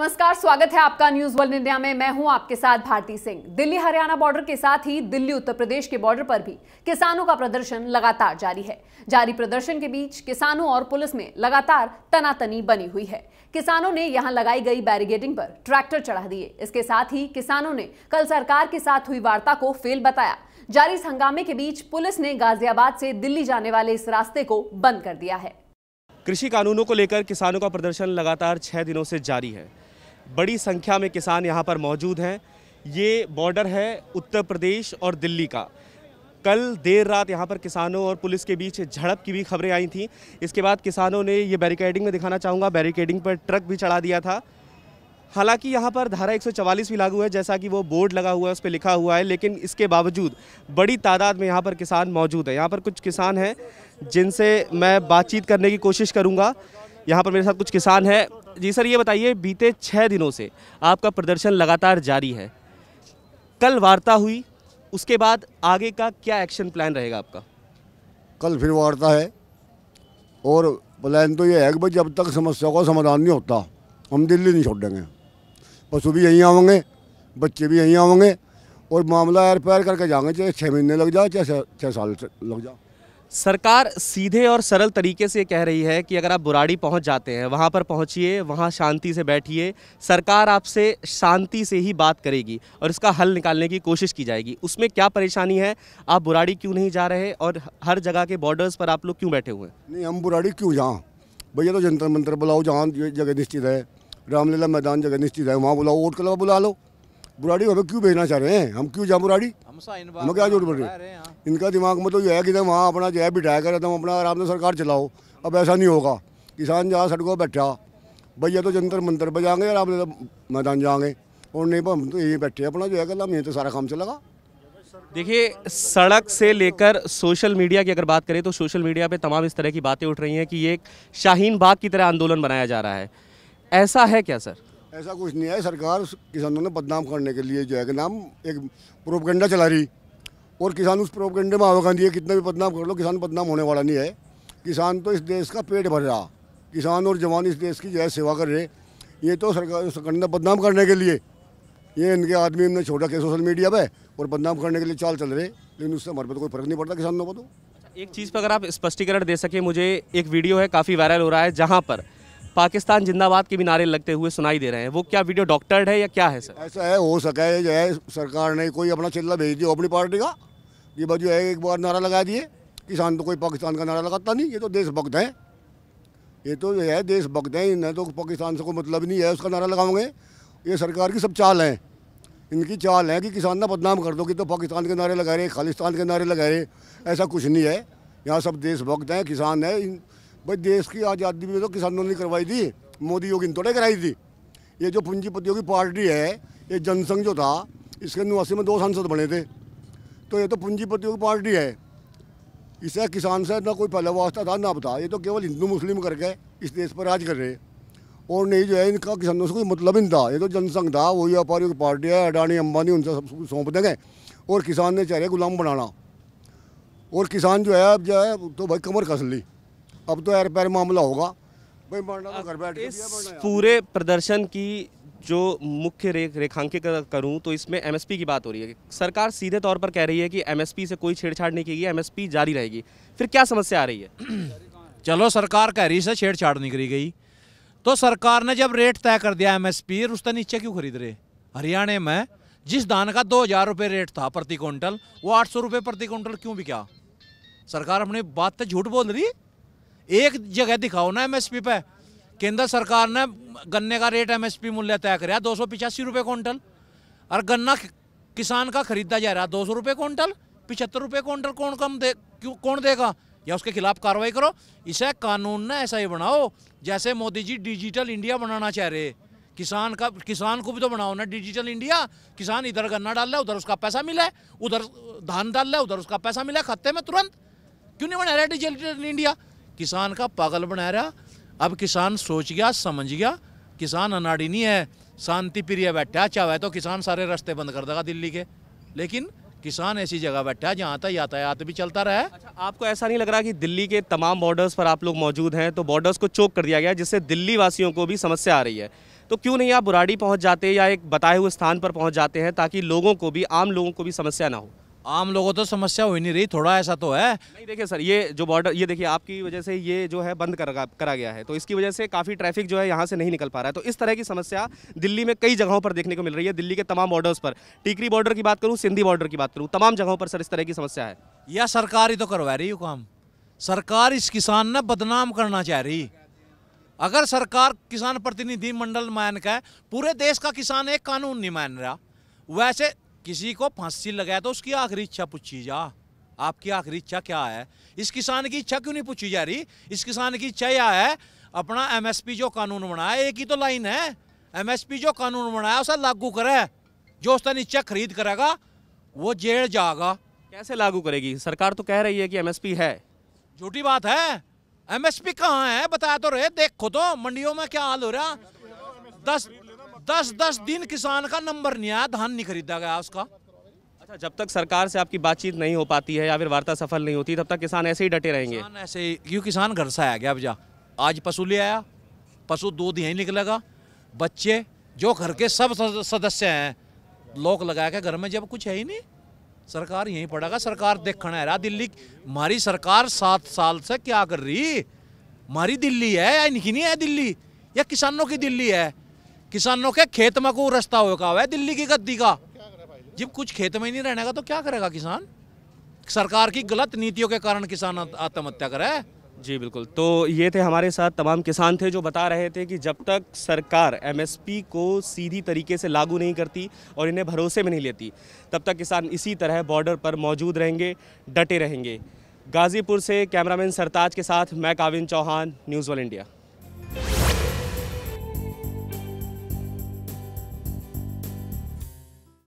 नमस्कार स्वागत है आपका न्यूज वर्ल्ड इंडिया में मैं हूं आपके साथ भारती सिंह दिल्ली हरियाणा बॉर्डर के साथ ही दिल्ली उत्तर प्रदेश के बॉर्डर पर भी किसानों का प्रदर्शन लगातार जारी है जारी प्रदर्शन के बीच किसानों और पुलिस में लगातार तनातनी बनी हुई है किसानों ने यहां लगाई गई बैरिगेडिंग पर ट्रैक्टर चढ़ा दिए इसके साथ ही किसानों ने कल सरकार के साथ हुई वार्ता को फेल बताया जारी इस हंगामे के बीच पुलिस ने गाजियाबाद से दिल्ली जाने वाले इस रास्ते को बंद कर दिया है कृषि कानूनों को लेकर किसानों का प्रदर्शन लगातार छह दिनों से जारी है बड़ी संख्या में किसान यहाँ पर मौजूद हैं ये बॉर्डर है उत्तर प्रदेश और दिल्ली का कल देर रात यहाँ पर किसानों और पुलिस के बीच झड़प की भी खबरें आई थी इसके बाद किसानों ने ये बैरिकेडिंग में दिखाना चाहूँगा बैरिकेडिंग पर ट्रक भी चढ़ा दिया था हालांकि यहाँ पर धारा 144 भी लागू है जैसा कि वो बोर्ड लगा हुआ है उस पर लिखा हुआ है लेकिन इसके बावजूद बड़ी तादाद में यहाँ पर किसान मौजूद है यहाँ पर कुछ किसान हैं जिनसे मैं बातचीत करने की कोशिश करूँगा यहाँ पर मेरे साथ कुछ किसान हैं जी सर ये बताइए बीते छः दिनों से आपका प्रदर्शन लगातार जारी है कल वार्ता हुई उसके बाद आगे का क्या एक्शन प्लान रहेगा आपका कल फिर वार्ता है और प्लान तो ये है कि भाई जब तक समस्या का समाधान नहीं होता हम दिल्ली नहीं छोड़ेंगे पशु भी यहीं आवेंगे बच्चे भी यहीं आवेंगे और मामला एयर पैर करके जाएंगे चाहे छः महीने लग जाए चाहे छः साल लग जाए सरकार सीधे और सरल तरीके से कह रही है कि अगर आप बुराड़ी पहुंच जाते हैं वहां पर पहुंचिए वहां शांति से बैठिए सरकार आपसे शांति से ही बात करेगी और इसका हल निकालने की कोशिश की जाएगी उसमें क्या परेशानी है आप बुराड़ी क्यों नहीं जा रहे और हर जगह के बॉर्डर्स पर आप लोग क्यों बैठे हुए हैं नहीं हम बुराड़ी क्यों जाएँ भैया तो जंतर मंत्र बुलाओ जहाँ जगह निश्चित है रामलीला मैदान जगह निश्चित है वहाँ बुलाओ वोट क्लब बुला लो बुराड़ी हमें क्यों भेजना चाह रहे हैं हम क्यों जाए बुराड़ी मैं क्या झूठ बोल रही हाँ। इनका दिमाग में मतलब तो यह है कि तुम वहाँ अपना जो है बिठाया कर तुम अपना आराम से सरकार चलाओ अब ऐसा नहीं होगा किसान जहाँ सड़कों बैठा भैया तो जंतर मंत्र पर जाएंगे आराम से मैदान जाएंगे और नहीं तो हम तो यही बैठे अपना जो है कदम यहीं तो सारा काम चलेगा देखिए सड़क से लेकर सोशल मीडिया की अगर बात करें तो सोशल मीडिया पे तमाम इस तरह की बातें उठ रही हैं कि ये शाहीन बाग की तरह आंदोलन बनाया जा रहा है ऐसा है क्या सर ऐसा कुछ नहीं है सरकार किसानों ने बदनाम करने के लिए जो है कि नाम एक प्रोपगंडा चला रही और किसान उस प्रोपगंडे में आवा गांधी है कितना भी बदनाम कर लो किसान बदनाम होने वाला नहीं है किसान तो इस देश का पेट भर रहा किसान और जवान इस देश की जो है सेवा कर रहे ये तो सरकार सरकार ने बदनाम करने के लिए ये इनके आदमी इनने छोड़ा के सोशल मीडिया पर और बदनाम करने के लिए चाल चल रहे लेकिन उससे हमारे पे तो कोई फर्क नहीं पड़ता किसानों को तो एक चीज़ पर अगर आप स्पष्टीकरण दे सके मुझे एक वीडियो है काफ़ी वायरल हो रहा है जहाँ पर पाकिस्तान जिंदाबाद के भी नारे लगते हुए सुनाई दे रहे हैं वो क्या वीडियो डॉक्टर्ड है या क्या है सर ऐसा है हो सका है जो है सरकार ने कोई अपना चिल्ला भेज दिया अपनी पार्टी का ये बात जो है एक बार नारा लगा दिए किसान तो कोई पाकिस्तान का नारा लगाता नहीं ये तो देशभक्त हैं ये तो जो है देशभक्त हैं इन्हें तो पाकिस्तान से कोई मतलब नहीं है उसका नारा लगाओगे ये सरकार की सब चाल हैं इनकी चाल है कि किसान ना बदनाम कर दो कि तो पाकिस्तान के नारे लगा रहे खालिस्तान के नारे लगा रहे ऐसा कुछ नहीं है यहाँ सब देशभक्त हैं किसान हैं भाई देश की आज़ादी भी तो किसानों ने करवाई थी मोदी योगी ने थोड़े कराई थी ये जो पूंजीपतियों की पार्टी है ये जनसंघ जो था इसके नवासी में दो सांसद बने थे तो ये तो पूंजीपतियों की पार्टी है इसे किसान से ना कोई पहला वास्ता था ना बता ये तो केवल हिंदू मुस्लिम करके इस देश पर राज कर रहे और नहीं जो है इनका किसानों से कोई मतलब ही नहीं था ये तो जनसंघ था वही व्यापारियों की पार्टी है अडानी अंबानी उनसे सब सौंप देंगे और किसान ने चाह गुलाम बनाना और किसान जो है अब जो है तो भाई कमर कस ली अब तो यार पैर मामला होगा भाई मरना तो घर बैठ इस पूरे प्रदर्शन की जो मुख्य रेख रेखांकित करूं तो इसमें एमएसपी की बात हो रही है सरकार सीधे तौर पर कह रही है कि एमएसपी से कोई छेड़छाड़ नहीं की गई एमएसपी जारी रहेगी फिर क्या समस्या आ रही है चलो सरकार कह रही है छेड़छाड़ नहीं करी गई तो सरकार ने जब रेट तय कर दिया एमएसपी एस पी नीचे क्यों खरीद रहे हरियाणा में जिस धान का दो हज़ार रेट था प्रति क्विंटल वो आठ सौ प्रति क्विंटल क्यों बिका सरकार अपनी बात तो झूठ बोल रही है एक जगह दिखाओ ना एमएसपी पे केंद्र सरकार ने गन्ने का रेट एमएसपी मूल्य तय कर दो सौ पिचासी रुपये कुंटल और गन्ना किसान का खरीदा जा रहा दो सौ रुपये कुंटल पिछहत्तर रुपये कुंटल कौन कम दे क्यों कौन देगा या उसके खिलाफ कार्रवाई करो इसे कानून ने ऐसा ही बनाओ जैसे मोदी जी डिजिटल इंडिया बनाना चाह रहे किसान का किसान को भी तो बनाओ ना डिजिटल इंडिया किसान इधर गन्ना डाल रहा उधर उसका पैसा मिला उधर धान डाल रहा उधर उसका पैसा मिला खत्ते में तुरंत क्यों नहीं बना रहा डिजिटल इंडिया किसान का पागल बना रहा अब किसान सोच गया समझ गया किसान अनाड़ी नहीं है शांति प्रिय बैठा चाहे तो किसान सारे रास्ते बंद कर देगा दिल्ली के लेकिन किसान ऐसी जगह बैठा है जहाँ तक यातायात भी चलता रहा है अच्छा, आपको ऐसा नहीं लग रहा कि दिल्ली के तमाम बॉर्डर्स पर आप लोग मौजूद हैं तो बॉर्डर्स को चोक कर दिया गया जिससे दिल्ली वासियों को भी समस्या आ रही है तो क्यों नहीं आप बुराड़ी पहुँच जाते या एक बताए हुए स्थान पर पहुँच जाते हैं ताकि लोगों को भी आम लोगों को भी समस्या ना हो आम लोगों तो समस्या हो ही नहीं रही थोड़ा ऐसा तो है नहीं देखिए सर ये जो बॉर्डर ये देखिए आपकी वजह से ये जो है बंद करा करा गया है तो इसकी वजह से काफ़ी ट्रैफिक जो है यहाँ से नहीं निकल पा रहा है तो इस तरह की समस्या दिल्ली में कई जगहों पर देखने को मिल रही है दिल्ली के तमाम बॉर्डर्स पर टीकरी बॉर्डर की बात करूँ सिंधी बॉर्डर की बात करूँ तमाम जगहों पर सर इस तरह की समस्या है यह सरकार ही तो करवा रही है काम सरकार इस किसान ने बदनाम करना चाह रही अगर सरकार किसान प्रतिनिधि मंडल मान का पूरे देश का किसान एक कानून नहीं मान रहा वैसे किसी को फांसी लगाया तो उसकी आखिरी इच्छा पूछी जा आपकी आखिरी इच्छा क्या है इस किसान की इच्छा क्यों नहीं पूछी जा रही इस किसान की इच्छा यह है अपना एमएसपी जो कानून बनाया एक ही तो लाइन है एमएसपी जो कानून बनाया उसे लागू करे जो उसका नीचा खरीद करेगा वो जेल जाएगा कैसे लागू करेगी सरकार तो कह रही है कि एमएसपी है झूठी बात है एमएसपी कहाँ है बताया तो रहे देखो तो मंडियों में क्या हाल हो रहा दस दस दस दिन किसान का नंबर नहीं आया धान नहीं खरीदा गया उसका अच्छा जब तक सरकार से आपकी बातचीत नहीं हो पाती है या फिर वार्ता सफल नहीं होती तब तक किसान ऐसे ही डटे रहेंगे ऐसे ही क्यों किसान घर से आया गया अब जा आज पशु ले आया पशु दूध यहीं निकलेगा बच्चे जो घर के सब सदस्य हैं लोग लगाया गया घर में जब कुछ है ही नहीं सरकार यहीं पड़ेगा सरकार देखना है रहा दिल्ली हमारी सरकार सात साल से क्या कर रही हमारी दिल्ली है या इनकी नहीं है दिल्ली या किसानों की दिल्ली है किसानों के खेत में को रास्ता होगा वह दिल्ली की गद्दी का जब कुछ खेत में ही नहीं रहने का तो क्या करेगा किसान सरकार की गलत नीतियों के कारण किसान आत्महत्या करे जी बिल्कुल तो ये थे हमारे साथ तमाम किसान थे जो बता रहे थे कि जब तक सरकार एमएसपी को सीधी तरीके से लागू नहीं करती और इन्हें भरोसे में नहीं लेती तब तक किसान इसी तरह बॉर्डर पर मौजूद रहेंगे डटे रहेंगे गाजीपुर से कैमरामैन सरताज के साथ मैं Kavin Chauhan news one India